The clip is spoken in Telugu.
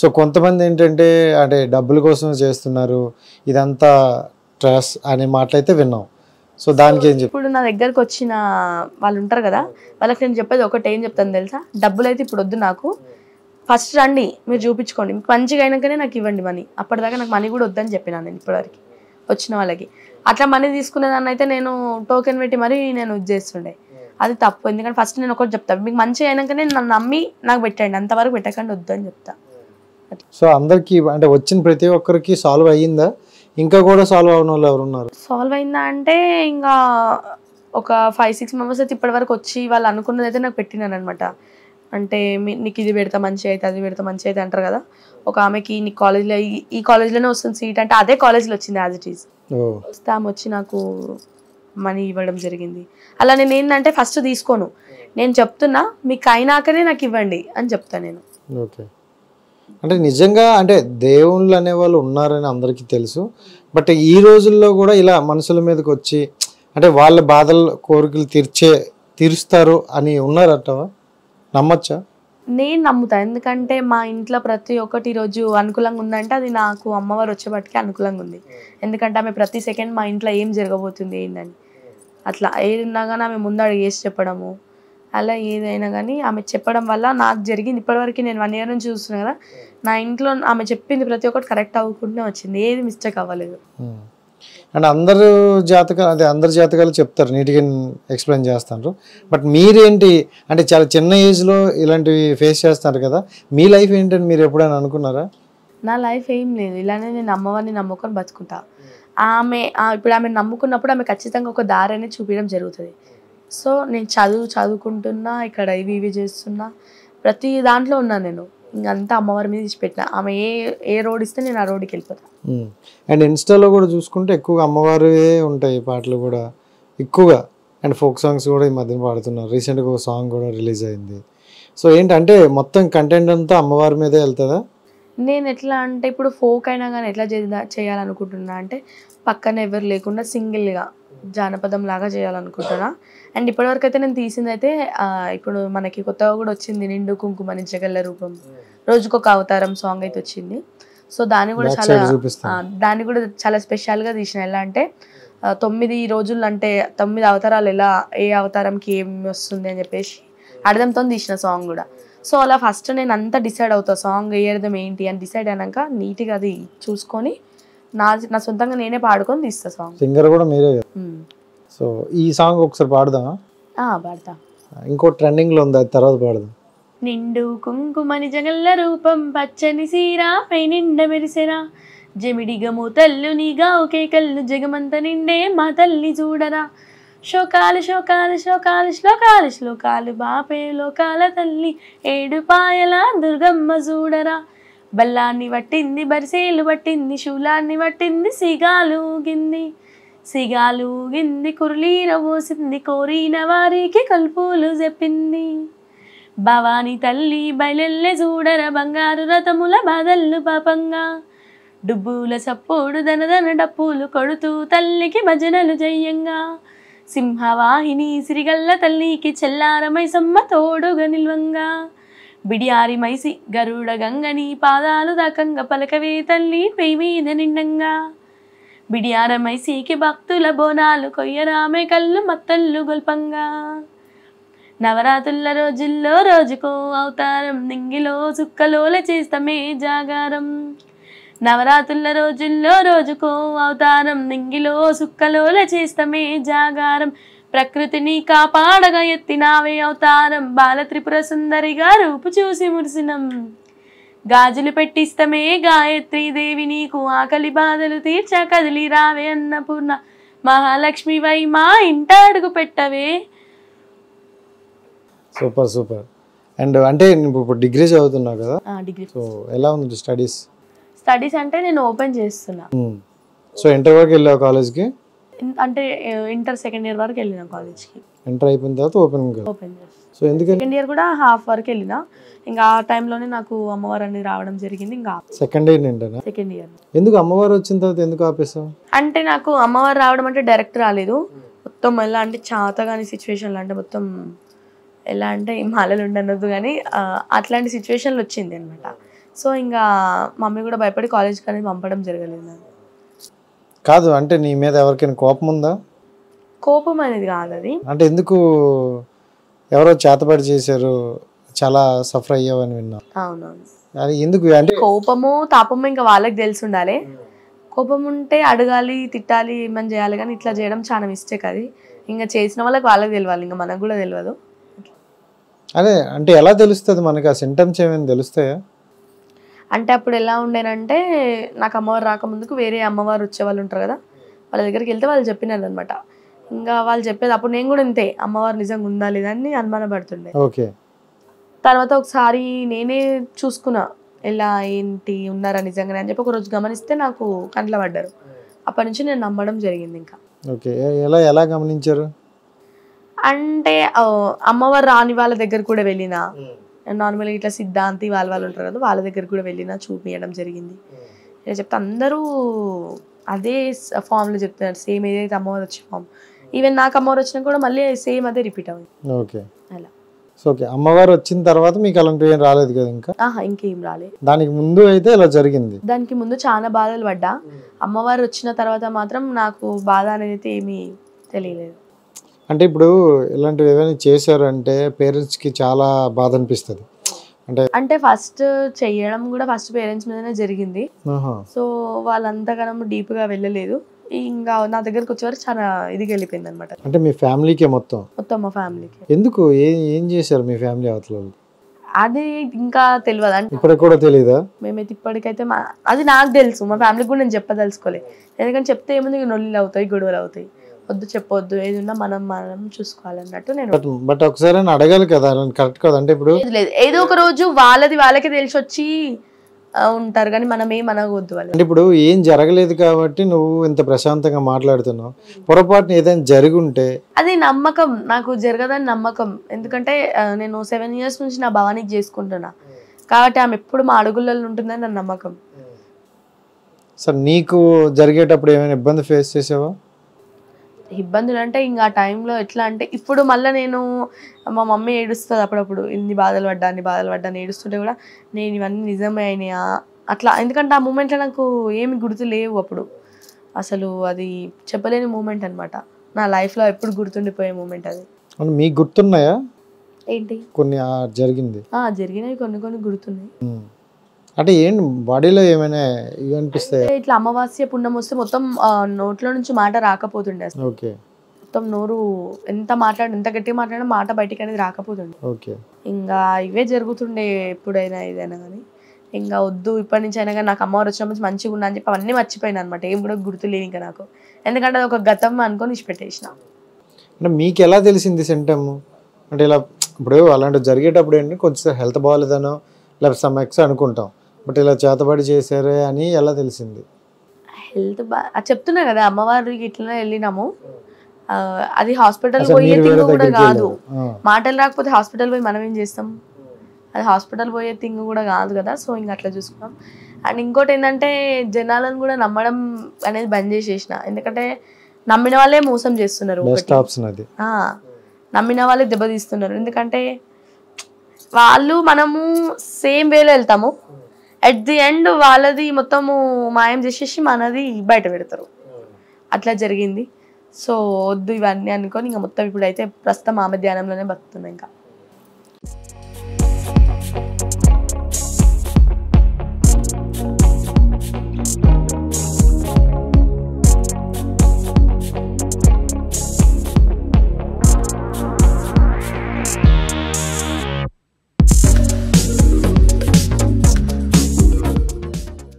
సో కొంతమంది ఏంటంటే అంటే డబ్బుల కోసం చేస్తున్నారు ఇదంతా ట్రస్ అనే మాటలైతే విన్నాం సో దానికి ఏం ఇప్పుడు నా దగ్గరకు వచ్చిన వాళ్ళు ఉంటారు కదా వాళ్ళకి నేను చెప్పేది ఒకటి ఏం చెప్తాను తెలుసా డబ్బులు అయితే ఇప్పుడు వద్దు నాకు ఫస్ట్ రండి మీరు చూపించుకోండి మంచిగా అయినాకనే నాకు ఇవ్వండి మనీ అప్పటిదాకా నాకు మనీ కూడా వద్దని చెప్పినా నేను ఇప్పటివరకు వచ్చిన వాళ్ళకి అట్లా మనీ తీసుకునేదాన్ని అయితే నేను టోకెన్ పెట్టి మరీ నేను చేస్తుండే అది తప్పు ఎందుకంటే ఫస్ట్ నేను ఒకటి చెప్తాను మీకు మంచిగా అయినాకనే నన్ను నమ్మి నాకు పెట్టండి అంతవరకు పెట్టకండి వద్దు అని చెప్తాను సో అందరికి అంటే వచ్చిన ప్రతి ఒక్కరికి సాల్వ్ అయ్యిందా ఇంకా కూడా సాల్వ్ అవన వాళ్ళు ఎవరు ఉన్నారు సాల్వ్ అయిందా అంటే ఇంకా ఒక ఫైవ్ సిక్స్ మెంబర్స్ అయితే ఇప్పటి వరకు వచ్చి వాళ్ళు అనుకున్నది అయితే నాకు పెట్టినాను అనమాట అంటే నీకు ఇది పెడతా మంచి అయితే అది పెడతా మంచి అయితే అంటారు కదా ఒక ఆమెకి నీ కాలేజ్లో ఈ కాలేజ్లోనే వస్తుంది సీట్ అంటే అదే కాలేజ్లో వచ్చింది యాజ్ ఇట్ ఈస్ వస్తాం వచ్చి నాకు మనీ ఇవ్వడం జరిగింది అలా నేను ఏంటంటే ఫస్ట్ తీసుకోను నేను చెప్తున్నా మీకు అయినాకనే నాకు ఇవ్వండి అని చెప్తాను నేను ఓకే అంటే నిజంగా అంటే దేవుళ్ళు అనేవాళ్ళు ఉన్నారని అందరికీ తెలుసు బట్ ఈ రోజుల్లో కూడా ఇలా మనుషుల మీదకి వచ్చి అంటే వాళ్ళ బాధలు కోరికలు తీర్చే తీరుస్తారు అని ఉన్నారట నమ్మచ్చా నేను నమ్ముతా ఎందుకంటే మా ఇంట్లో ప్రతి ఒక్కటి రోజు అనుకూలంగా ఉందంటే అది నాకు అమ్మవారు వచ్చేపటికి అనుకూలంగా ఉంది ఎందుకంటే ఆమె ప్రతి సెకండ్ మా ఇంట్లో ఏం జరగబోతుంది ఏంటని అట్లా ఏదిన్నా కానీ ఆమె ముందడుగు వేసి చెప్పడము అలా ఏదైనా కానీ ఆమె చెప్పడం వల్ల నాకు జరిగింది ఇప్పటివరకు నేను వన్ ఇయర్ నుంచి చూస్తున్నాను కదా నా ఇంట్లో ఆమె చెప్పింది ప్రతి ఒక్కటి కరెక్ట్ అవ్వకుండా వచ్చింది ఏది మిస్టేక్ అవ్వలేదు అండ్ అందరు జాతకాలు అదే అందరి జాతకాలు చెప్తారు నీట్గా ఎక్స్ప్లెయిన్ చేస్తారు బట్ మీరేంటి అంటే చాలా చిన్న ఏజ్లో ఇలాంటివి ఫేస్ చేస్తారు కదా మీ లైఫ్ ఏంటని మీరు ఎప్పుడైనా అనుకున్నారా నా లైఫ్ ఏం లేదు ఇలానే నేను అమ్మవారిని నమ్ముకొని బతుకుంటా ఆమె ఇప్పుడు ఆమె నమ్ముకున్నప్పుడు ఆమె ఖచ్చితంగా ఒక దారి అనేది చూపించడం జరుగుతుంది సో నేను చదువు చదువుకుంటున్నా ఇక్కడ ఇవి ఇవి చేస్తున్నా ప్రతి దాంట్లో ఉన్నా నేను ఇంకంతా అమ్మవారి మీద పెట్టిన ఆమె ఏ ఏ రోడ్ ఇస్తే నేను ఆ రోడ్కి వెళ్ళిపోతాను అండ్ ఇన్స్టాలో కూడా చూసుకుంటే ఎక్కువగా అమ్మవారివే ఉంటాయి పాటలు కూడా ఎక్కువగా అండ్ ఫోక్ సాంగ్స్ కూడా ఈ మధ్యన పాడుతున్నారు రీసెంట్గా ఒక సాంగ్ కూడా రిలీజ్ అయింది సో ఏంటంటే మొత్తం కంటెంట్ అంతా అమ్మవారి మీదే వెళ్తుందా నేను ఎట్లా అంటే ఇప్పుడు ఫోక్ అయినా కానీ ఎట్లా చేయాలనుకుంటున్నా అంటే పక్కన ఎవరు లేకుండా సింగిల్గా జానపదం లాగా చేయాలనుకుంటున్నా అండ్ ఇప్పటివరకు అయితే నేను తీసింది అయితే ఇప్పుడు మనకి కొత్తగా కూడా వచ్చింది నిండు కుంకుమ నిజగల్ల రూపం రోజుకొక అవతారం సాంగ్ అయితే వచ్చింది సో దాన్ని కూడా చాలా దాన్ని కూడా చాలా స్పెషల్గా తీసిన ఎలా అంటే తొమ్మిది రోజులు అంటే తొమ్మిది అవతారాలు ఎలా ఏ అవతారంకి ఏమి వస్తుంది అని చెప్పేసి అర్థంతో తీసిన సాంగ్ కూడా సో అలా ఫస్ట్ నేను అంతా డిసైడ్ అవుతా సాంగ్ ఏ అర్థం ఏంటి అని డిసైడ్ అయినాక నీట్గా అది చూసుకొని నా నా సొంతంగా నేనే పాడుకొని తీస్తా సాంగ్ సింగర్ కూడా మీరే సో ఈ సాంగ్ ఒకసారి ఆ పాడతా ఇంకో ట్రెండింగ్ లో ఉంది తర్వాత పాడదాం నిండు కుంకుమని జగల్ల రూపం పచ్చని సీరా పై నిండ మెరిసెరా జమిడిగము తల్లు నీగా ఒకే కళ్ళు జగమంత నిండే మా తల్లి చూడరా శోకాలు శోకాలు శోకాలు శ్లోకాలు శ్లోకాలు బాపే లోకాల తల్లి ఏడుపాయల దుర్గమ్మ చూడరా బల్లాన్ని పట్టింది బరిసేలు పట్టింది శూలాన్ని పట్టింది సిగాలు గింది కుర్లీర పోసింది కోరిన వారికి కల్పూలు చెప్పింది భవాని తల్లి బయలెల్లె చూడర బంగారు రథముల బాధల్లు పాపంగా డుబ్బుల సప్పుడు దనదన డప్పులు కొడుతూ తల్లికి భజనలు జయ్యంగా సింహవాహిని సిరిగల్ల తల్లికి చెల్లారమై సమ్మ తోడుగా నిల్వంగా బిడియారి మైసి గరుడ గంగని పాదాలు దాకంగ పలకవే తల్లి పెయి మీద నిండంగా బిడియార మైసీకి భక్తుల బోనాలు కొయ్యరామే కళ్ళు మత్తళ్ళు గొల్పంగా నవరాత్రుల రోజుల్లో రోజుకో అవతారం నింగిలో చుక్కలోల చేస్తామే జాగారం నవరాత్రుల రోజుల్లో రోజుకో అవతారం నింగిలో చుక్కలోల చేస్తామే జాగారం ప్రకృతిని కాపాడగా ఎత్తినావే అవతారం బాలత్రిపుర సుందరి సుందరిగా రూపు చూసి మురిసినం గాజులు పెట్టిస్తమే గాయత్రి దేవి నీకు ఆకలి బాధలు తీర్చ కదిలి రావే అన్నపూర్ణ మహాలక్ష్మి వై మా ఇంట అడుగు పెట్టవే సూపర్ సూపర్ అండ్ అంటే ఇప్పుడు డిగ్రీ చదువుతున్నావు కదా డిగ్రీ సో ఎలా ఉంది స్టడీస్ స్టడీస్ అంటే నేను ఓపెన్ చేస్తున్నా సో ఇంటర్ వరకు వెళ్ళావు కాలేజ్కి అంటే ఇంటర్ సెకండ్ ఇయర్ వరకు వెళ్ళిన కాలేజ్కి ఎంటర్ అయిపోయిన తర్వాత ఓపెన్ ఓపెన్ సో ఎందుకంటే సెకండ్ ఇయర్ కూడా హాఫ్ వరకు వెళ్ళిన ఇంకా ఆ టైంలోనే నాకు అమ్మవారు అనేది రావడం జరిగింది ఇంకా సెకండ్ ఇయర్ నిండా సెకండ్ ఇయర్ ఎందుకు అమ్మవారు వచ్చిన తర్వాత ఎందుకు ఆపేసాం అంటే నాకు అమ్మవారు రావడం అంటే డైరెక్ట్ రాలేదు మొత్తం ఎలా అంటే చాతగాని సిచ్యువేషన్లో అంటే మొత్తం ఎలా అంటే హిమాలయాలు ఉండనొద్దు కానీ అట్లాంటి సిచ్యువేషన్లు వచ్చింది అనమాట సో ఇంకా మమ్మీ కూడా భయపడి కాలేజ్కి అనేది పంపడం జరగలేదు నాకు కాదు అంటే నీ మీద ఎవరికైనా కోపం ఉందా కోపం అనేది కాదు అది అంటే ఎందుకు ఎవరో చేతబడి చేశారు చాలా సఫర్ అయ్యావని విన్నా అవునవును అది ఎందుకు అంటే కోపము తాపము ఇంకా వాళ్ళకి తెలిసి ఉండాలి కోపం ఉంటే అడగాలి తిట్టాలి ఏమని చేయాలి కానీ ఇట్లా చేయడం చాలా మిస్టేక్ అది ఇంకా చేసిన వాళ్ళకి వాళ్ళకి తెలియాలి ఇంకా మనకు కూడా తెలియదు అదే అంటే ఎలా తెలుస్తుంది మనకి ఆ సింటమ్స్ ఏమైనా తెలుస్తాయా అంటే అప్పుడు ఎలా ఉండేనంటే నాకు అమ్మవారు రాకముందుకు వేరే అమ్మవారు వచ్చేవాళ్ళు ఉంటారు కదా వాళ్ళ దగ్గరికి వెళ్తే వాళ్ళు చెప్పినారు అనమాట ఇంకా వాళ్ళు చెప్పేది అప్పుడు నేను కూడా ఇంతే అమ్మవారు నిజంగా ఉందా లేదా అని అనుమానపడుతుండే తర్వాత ఒకసారి నేనే చూసుకున్నా ఎలా ఏంటి ఉన్నారా నిజంగానే అని చెప్పి ఒక రోజు గమనిస్తే నాకు కంట్ల పడ్డారు అప్పటి నుంచి నేను నమ్మడం జరిగింది ఇంకా ఓకే ఎలా ఎలా గమనించారు అంటే అమ్మవారు రాని వాళ్ళ దగ్గర కూడా వెళ్ళినా నార్మల్గా ఇట్లా సిద్ధాంతి వాళ్ళ వాళ్ళు ఉంటారు కదా వాళ్ళ దగ్గర కూడా వెళ్ళినా చూపించడం జరిగింది ఇలా చెప్తే అందరూ అదే ఫామ్లో చెప్తున్నారు సేమ్ ఏదైతే అమ్మవారు వచ్చే ఫామ్ ఈవెన్ నాకు అమ్మవారు వచ్చినా కూడా మళ్ళీ సేమ్ అదే రిపీట్ అవుతుంది ఓకే అలా ఓకే అమ్మవారు వచ్చిన తర్వాత మీకు అలాంటివి ఏం రాలేదు కదా ఇంకా ఆహా ఇంకేం రాలేదు దానికి ముందు అయితే ఇలా జరిగింది దానికి ముందు చాలా బాధలు పడ్డా hmm. అమ్మవారు వచ్చిన తర్వాత మాత్రం నాకు బాధ అనేది ఏమీ తెలియలేదు అంటే ఇప్పుడు ఇలాంటివి ఏదైనా చేశారంటే పేరెంట్స్కి చాలా బాధ అనిపిస్తుంది అంటే అంటే ఫస్ట్ చేయడం కూడా ఫస్ట్ పేరెంట్స్ మీదనే జరిగింది సో వాళ్ళంతగానం డీప్ గా వెళ్ళలేదు ఇంకా నా దగ్గరకు వచ్చేవారు చాలా ఇదిగా వెళ్ళిపోయింది అనమాట అంటే మీ ఫ్యామిలీకే మొత్తం మొత్తం మా ఫ్యామిలీకి ఎందుకు ఏం ఏం చేశారు మీ ఫ్యామిలీ అవతల అది ఇంకా తెలియదు అంటే ఇప్పటికి కూడా తెలియదా మేమైతే ఇప్పటికైతే మా అది నాకు తెలుసు మా ఫ్యామిలీకి కూడా నేను చెప్పదలుచుకోలేదు ఎందుకంటే చెప్తే ఏముంది నొల్లిలు అవుతాయి గొడవలు అవుతాయి వద్దు చెప్పొద్దు ఏది ఉన్నా మనం మనం చూసుకోవాలన్నట్టు నేను బట్ ఒకసారి అడగాలి కదా కరెక్ట్ కదా అంటే ఇప్పుడు లేదు ఏదో ఒక రోజు వాళ్ళది వాళ్ళకి తెలిసి వచ్చి ఉంటారు కానీ మనం ఏం అనగొద్దు వాళ్ళు అంటే ఇప్పుడు ఏం జరగలేదు కాబట్టి నువ్వు ఇంత ప్రశాంతంగా మాట్లాడుతున్నావు పొరపాటున ఏదైనా జరిగి ఉంటే అది నమ్మకం నాకు జరగదని నమ్మకం ఎందుకంటే నేను సెవెన్ ఇయర్స్ నుంచి నా భవానికి చేసుకుంటున్నా కాబట్టి ఆమె ఎప్పుడు మా అడుగులలో ఉంటుందని నా నమ్మకం సార్ నీకు జరిగేటప్పుడు ఏమైనా ఇబ్బంది ఫేస్ చేసావా ఇబ్బందులు అంటే ఇంకా ఆ టైంలో ఎట్లా అంటే ఇప్పుడు మళ్ళీ నేను మా మమ్మీ ఏడుస్తుంది అప్పుడప్పుడు ఇన్ని బాధలు పడ్డా అన్ని బాధలు పడ్డా ఏడుస్తుంటే కూడా నేను ఇవన్నీ నిజమే అయినాయా అట్లా ఎందుకంటే ఆ మూమెంట్లో నాకు ఏమి గుర్తు లేవు అప్పుడు అసలు అది చెప్పలేని మూమెంట్ అనమాట నా లైఫ్లో ఎప్పుడు గుర్తుండిపోయే మూమెంట్ అది మీకు గుర్తున్నాయా ఏంటి కొన్ని జరిగింది జరిగినవి కొన్ని కొన్ని గుర్తున్నాయి అంటే ఏంటి బాడీలో ఏమైనా ఇవనిపిస్తే ఇట్లా అమావాస్య పుణ్యం వస్తే మొత్తం నోట్లో నుంచి మాట రాకపోతుండే అసలు. ఓకే మొత్తం నోరు ఎంత మాట్లాడి ఎంత గట్టిగా మాట్లాడినా మాట బయటికి అనేది రాకపోతుండే ఓకే ఇంకా ఇవే జరుగుతుండే ఎప్పుడైనా ఏదైనా కానీ ఇంకా వద్దు ఇప్పటి నుంచి అయినా కానీ నాకు అమ్మవారు వచ్చిన నుంచి మంచిగా ఉన్నా అని చెప్పి అవన్నీ మర్చిపోయినా అనమాట ఏం కూడా గుర్తు లేని ఇంకా నాకు ఎందుకంటే అది ఒక గతం అనుకొని ఇచ్చిపెట్టేసిన అంటే మీకు ఎలా తెలిసింది సింటమ్ అంటే ఇలా ఇప్పుడు అలాంటివి జరిగేటప్పుడు ఏంటి కొంచెం హెల్త్ బాగాలేదనో లేకపోతే సమ్ ఎక్స్ అనుకుంటాం బట్ ఇలా చేతబడి చేశారే అని ఎలా తెలిసింది హెల్త్ బా చెప్తున్నా కదా అమ్మవారికి ఇట్లా వెళ్ళినాము అది హాస్పిటల్ పోయే థింగ్ కూడా కాదు మాటలు రాకపోతే హాస్పిటల్ పోయి మనం ఏం చేస్తాం అది హాస్పిటల్ పోయే థింగ్ కూడా కాదు కదా సో ఇంక అట్లా చూసుకున్నాం అండ్ ఇంకోటి ఏంటంటే జనాలను కూడా నమ్మడం అనేది బంద్ చేసేసిన ఎందుకంటే నమ్మిన వాళ్ళే మోసం చేస్తున్నారు నమ్మిన వాళ్ళే దెబ్బతీస్తున్నారు ఎందుకంటే వాళ్ళు మనము సేమ్ వేలో వెళ్తాము అట్ ది ఎండ్ వాళ్ళది మొత్తము మాయం చేసేసి మనది బయట పెడతారు అట్లా జరిగింది సో వద్దు ఇవన్నీ అనుకొని ఇంకా మొత్తం ఇప్పుడైతే ప్రస్తుతం ఆమె ధ్యానంలోనే బతుకుతున్నాం ఇంకా